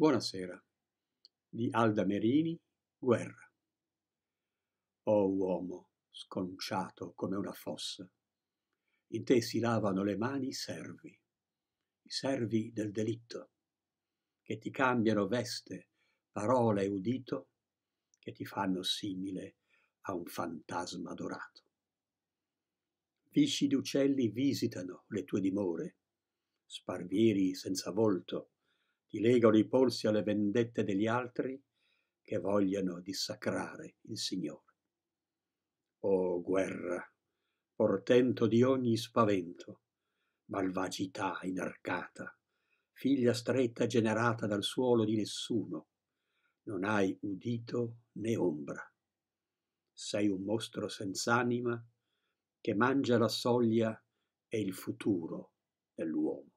Buonasera di Alda Merini, Guerra. O oh, uomo sconciato come una fossa, in te si lavano le mani i servi, i servi del delitto, che ti cambiano veste, parola e udito, che ti fanno simile a un fantasma dorato. Visci di uccelli visitano le tue dimore, sparvieri senza volto, ti legano i polsi alle vendette degli altri che vogliono dissacrare il Signore. O oh, guerra, portento di ogni spavento, malvagità inarcata, figlia stretta generata dal suolo di nessuno, non hai udito né ombra. Sei un mostro senz'anima che mangia la soglia e il futuro dell'uomo.